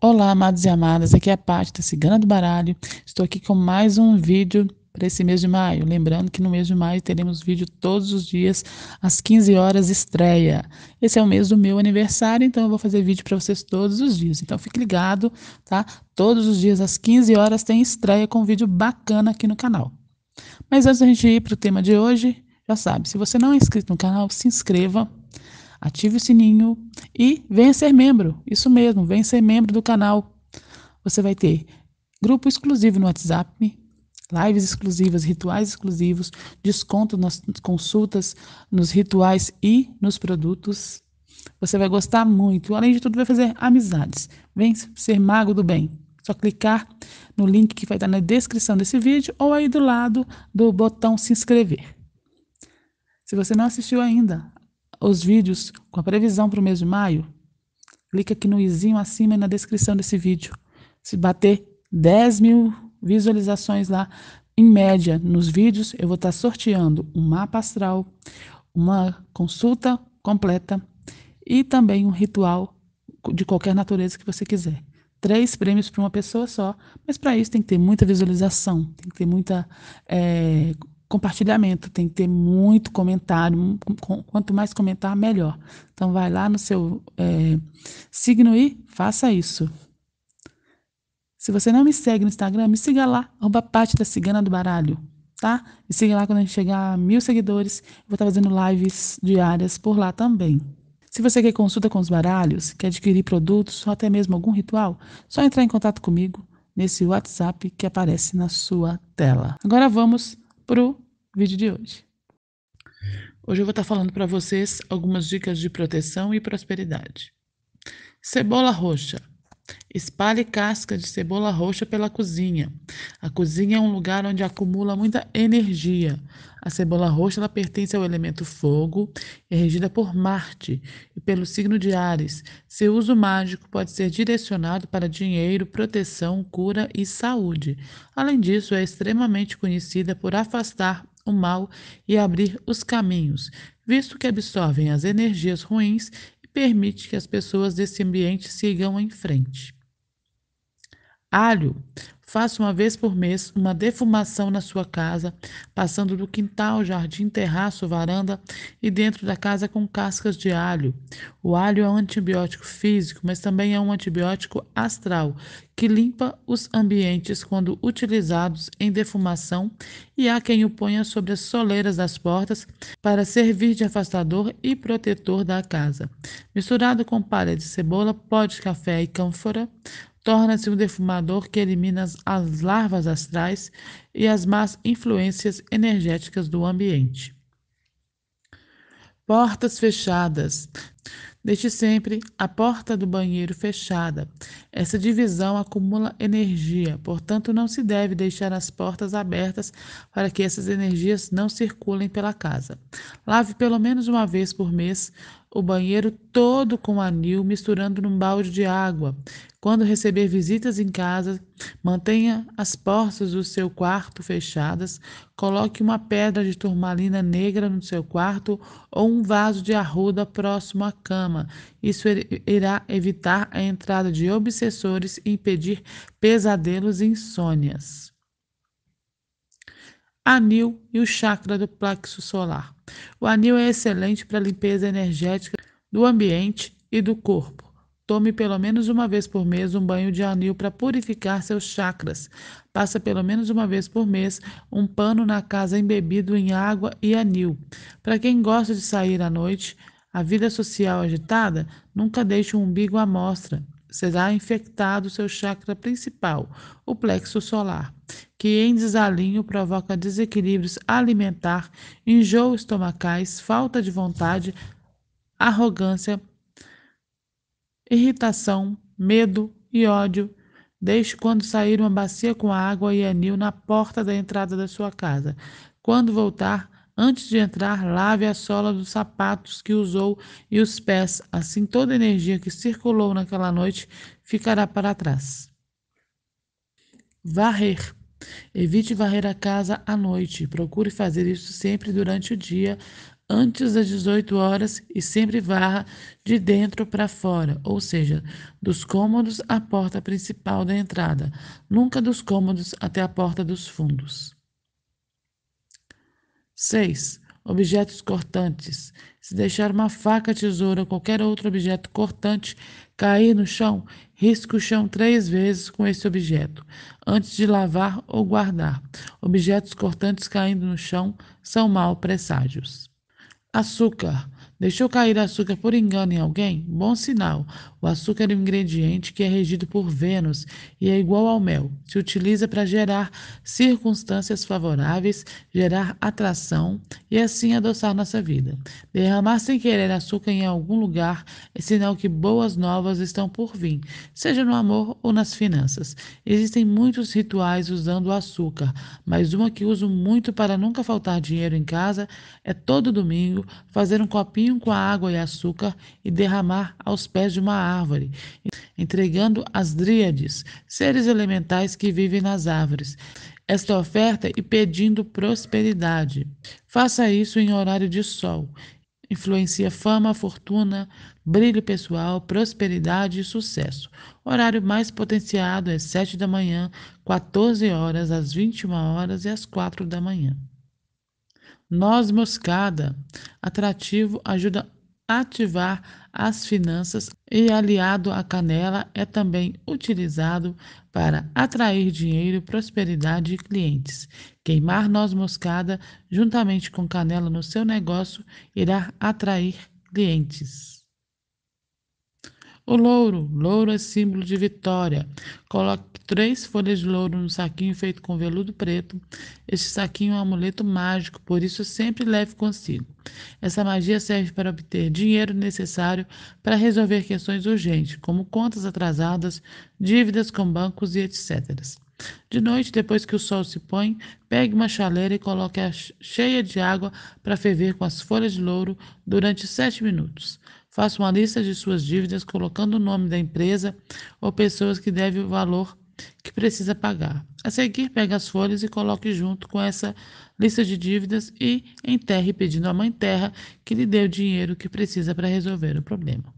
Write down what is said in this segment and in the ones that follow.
Olá, amados e amadas, aqui é a parte da Cigana do Baralho. Estou aqui com mais um vídeo para esse mês de maio. Lembrando que no mês de maio teremos vídeo todos os dias às 15 horas estreia. Esse é o mês do meu aniversário, então eu vou fazer vídeo para vocês todos os dias. Então fique ligado, tá? Todos os dias às 15 horas tem estreia com um vídeo bacana aqui no canal. Mas antes da gente ir para o tema de hoje, já sabe, se você não é inscrito no canal, se inscreva ative o sininho e venha ser membro. Isso mesmo, venha ser membro do canal. Você vai ter grupo exclusivo no WhatsApp, lives exclusivas, rituais exclusivos, desconto nas consultas, nos rituais e nos produtos. Você vai gostar muito. Além de tudo, vai fazer amizades. Vem ser mago do bem. Só clicar no link que vai estar na descrição desse vídeo ou aí do lado do botão se inscrever. Se você não assistiu ainda, os vídeos com a previsão para o mês de maio, clica aqui no izinho acima e na descrição desse vídeo. Se bater 10 mil visualizações lá, em média, nos vídeos, eu vou estar tá sorteando um mapa astral, uma consulta completa e também um ritual de qualquer natureza que você quiser. Três prêmios para uma pessoa só, mas para isso tem que ter muita visualização, tem que ter muita é, compartilhamento, tem que ter muito comentário, quanto mais comentar, melhor. Então vai lá no seu é, signo e faça isso. Se você não me segue no Instagram, me siga lá, arroba parte da cigana do baralho, tá? Me siga lá quando a gente chegar a mil seguidores, vou estar fazendo lives diárias por lá também. Se você quer consulta com os baralhos, quer adquirir produtos ou até mesmo algum ritual, só entrar em contato comigo nesse WhatsApp que aparece na sua tela. Agora vamos para o vídeo de hoje. Hoje eu vou estar tá falando para vocês algumas dicas de proteção e prosperidade. Cebola roxa Espalhe casca de cebola roxa pela cozinha. A cozinha é um lugar onde acumula muita energia. A cebola roxa ela pertence ao elemento fogo, é regida por Marte e pelo signo de Ares. Seu uso mágico pode ser direcionado para dinheiro, proteção, cura e saúde. Além disso, é extremamente conhecida por afastar o mal e abrir os caminhos, visto que absorvem as energias ruins permite que as pessoas desse ambiente sigam em frente. Alho. Faça uma vez por mês uma defumação na sua casa, passando do quintal, jardim, terraço, varanda e dentro da casa com cascas de alho. O alho é um antibiótico físico, mas também é um antibiótico astral, que limpa os ambientes quando utilizados em defumação e há quem o ponha sobre as soleiras das portas para servir de afastador e protetor da casa. Misturado com palha de cebola, pó de café e cânfora, torna-se um defumador que elimina as larvas astrais e as más influências energéticas do ambiente. Portas fechadas. Deixe sempre a porta do banheiro fechada. Essa divisão acumula energia, portanto, não se deve deixar as portas abertas para que essas energias não circulem pela casa. Lave pelo menos uma vez por mês o banheiro todo com anil, misturando num balde de água. Quando receber visitas em casa, mantenha as portas do seu quarto fechadas, coloque uma pedra de turmalina negra no seu quarto ou um vaso de arruda próximo à cama. Isso er, irá evitar a entrada de obsessores e impedir pesadelos e insônias anil e o chakra do plexo solar. O anil é excelente para a limpeza energética do ambiente e do corpo. Tome pelo menos uma vez por mês um banho de anil para purificar seus chakras. Passa pelo menos uma vez por mês um pano na casa embebido em água e anil. Para quem gosta de sair à noite, a vida social agitada, nunca deixe o umbigo à mostra será infectado seu chakra principal, o plexo solar, que em desalinho provoca desequilíbrios alimentar, enjoo estomacais, falta de vontade, arrogância, irritação, medo e ódio. Deixe quando sair uma bacia com água e anil na porta da entrada da sua casa. Quando voltar, Antes de entrar, lave a sola dos sapatos que usou e os pés. Assim, toda a energia que circulou naquela noite ficará para trás. Varrer. Evite varrer a casa à noite. Procure fazer isso sempre durante o dia, antes das 18 horas e sempre varra de dentro para fora, ou seja, dos cômodos à porta principal da entrada, nunca dos cômodos até a porta dos fundos. 6. Objetos cortantes. Se deixar uma faca, tesoura ou qualquer outro objeto cortante cair no chão, risque o chão três vezes com esse objeto, antes de lavar ou guardar. Objetos cortantes caindo no chão são mal presságios. Açúcar. Deixou cair açúcar por engano em alguém? Bom sinal. O açúcar é um ingrediente que é regido por Vênus e é igual ao mel. Se utiliza para gerar circunstâncias favoráveis, gerar atração e assim adoçar nossa vida. Derramar sem querer açúcar em algum lugar é sinal que boas novas estão por vir, seja no amor ou nas finanças. Existem muitos rituais usando açúcar, mas uma que uso muito para nunca faltar dinheiro em casa é todo domingo fazer um copinho com a água e açúcar e derramar aos pés de uma árvore, entregando as dríades, seres elementais que vivem nas árvores, esta oferta e pedindo prosperidade. Faça isso em horário de sol. Influencia fama, fortuna, brilho pessoal, prosperidade e sucesso. O horário mais potenciado é 7 da manhã, 14 horas, às 21 horas e às 4 da manhã. Noz moscada, atrativo, ajuda ativar as finanças e aliado à canela é também utilizado para atrair dinheiro, prosperidade e clientes. Queimar noz moscada juntamente com canela no seu negócio irá atrair clientes. O louro. Louro é símbolo de vitória. Coloque três folhas de louro num saquinho feito com veludo preto. Este saquinho é um amuleto mágico, por isso sempre leve consigo. Essa magia serve para obter dinheiro necessário para resolver questões urgentes, como contas atrasadas, dívidas com bancos e etc. De noite, depois que o sol se põe, pegue uma chaleira e coloque-a cheia de água para ferver com as folhas de louro durante sete minutos. Faça uma lista de suas dívidas colocando o nome da empresa ou pessoas que devem o valor que precisa pagar. A seguir, pegue as folhas e coloque junto com essa lista de dívidas e enterre pedindo à Mãe Terra que lhe dê o dinheiro que precisa para resolver o problema.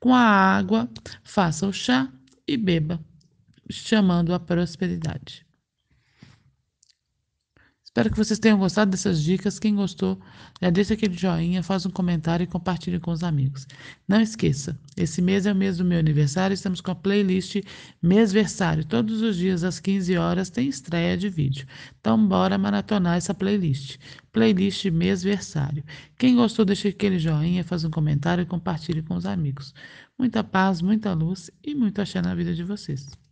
Com a água, faça o chá e beba chamando a prosperidade. Espero que vocês tenham gostado dessas dicas. Quem gostou, já deixa aquele joinha, faz um comentário e compartilhe com os amigos. Não esqueça, esse mês é o mês do meu aniversário. Estamos com a playlist Mêsversário. Todos os dias às 15 horas tem estreia de vídeo. Então bora maratonar essa playlist. Playlist Mêsversário. Quem gostou, deixa aquele joinha, faz um comentário e compartilhe com os amigos. Muita paz, muita luz e muito axé na vida de vocês.